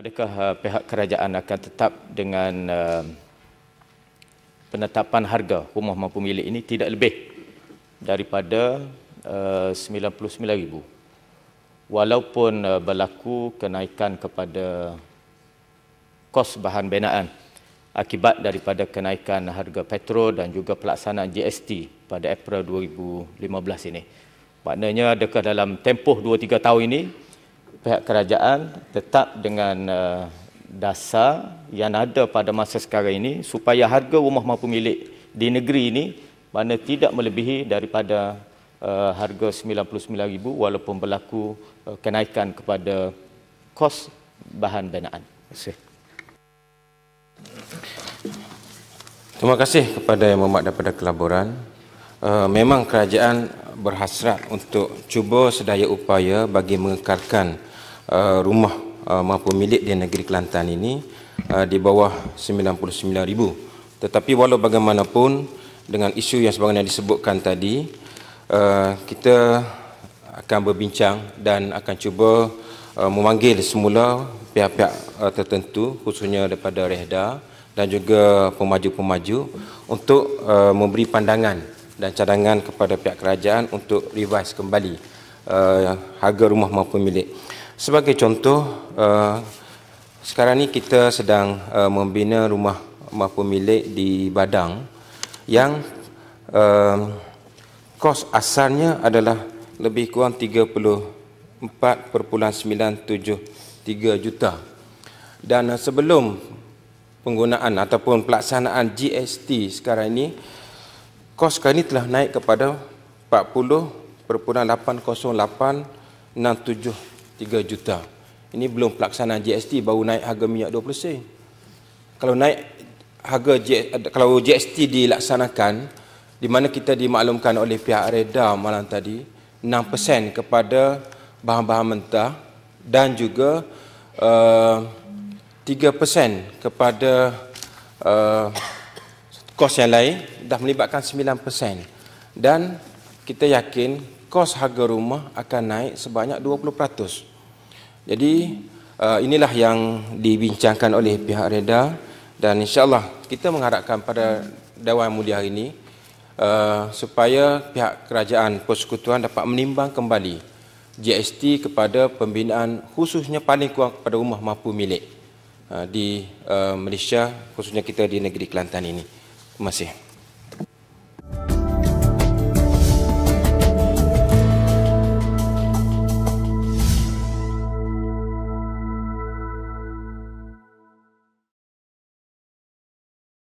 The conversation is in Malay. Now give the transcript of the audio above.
Adakah uh, pihak kerajaan akan tetap dengan uh, penetapan harga rumah mampu milik ini tidak lebih daripada uh, RM99,000 walaupun berlaku kenaikan kepada kos bahan binaan akibat daripada kenaikan harga petrol dan juga pelaksanaan GST pada April 2015 ini. Maknanya adakah dalam tempoh 2-3 tahun ini pihak kerajaan tetap dengan eh, dasar yang ada pada masa sekarang ini supaya harga rumah mampu milik di negeri ini mana tidak melebihi daripada eh, harga RM99,000 walaupun berlaku eh, kenaikan kepada kos bahan binaan. Terima kasih kepada yang memakda pada kelaburan. Memang kerajaan berhasrat untuk cuba sedaya upaya bagi mengekalkan Uh, rumah uh, maupun milik di negeri Kelantan ini uh, di bawah 99,000. Tetapi walau bagaimanapun dengan isu yang sebagaimana disebutkan tadi, uh, kita akan berbincang dan akan cuba uh, memanggil semula pihak-pihak uh, tertentu khususnya daripada Rehda dan juga pemaju-pemaju untuk uh, memberi pandangan dan cadangan kepada pihak kerajaan untuk revise kembali uh, harga rumah maupun milik. Sebagai contoh, uh, sekarang ni kita sedang uh, membina rumah rumah pemilik di Badang yang um, kos asalnya adalah lebih kurang 34.973 juta. Dan uh, sebelum penggunaan ataupun pelaksanaan GST sekarang ini, kos sekarang ini telah naik kepada 40.808.67 3 juta. Ini belum pelaksanaan GST baru naik harga minyak 20 sen. Kalau naik harga kalau GST dilaksanakan di mana kita dimaklumkan oleh pihak Reda malam tadi 6% kepada bahan-bahan mentah dan juga uh, eh, 3% kepada uh, kos yang lain dah melibatkan 9% dan kita yakin kos harga rumah akan naik sebanyak 20%. Jadi uh, inilah yang dibincangkan oleh pihak reda dan insyaallah kita mengharapkan pada dewan mulia hari ini uh, supaya pihak kerajaan persekutuan dapat menimbang kembali GST kepada pembinaan khususnya paling kurang kepada rumah mampu milik uh, di uh, Malaysia khususnya kita di negeri Kelantan ini. Terima kasih.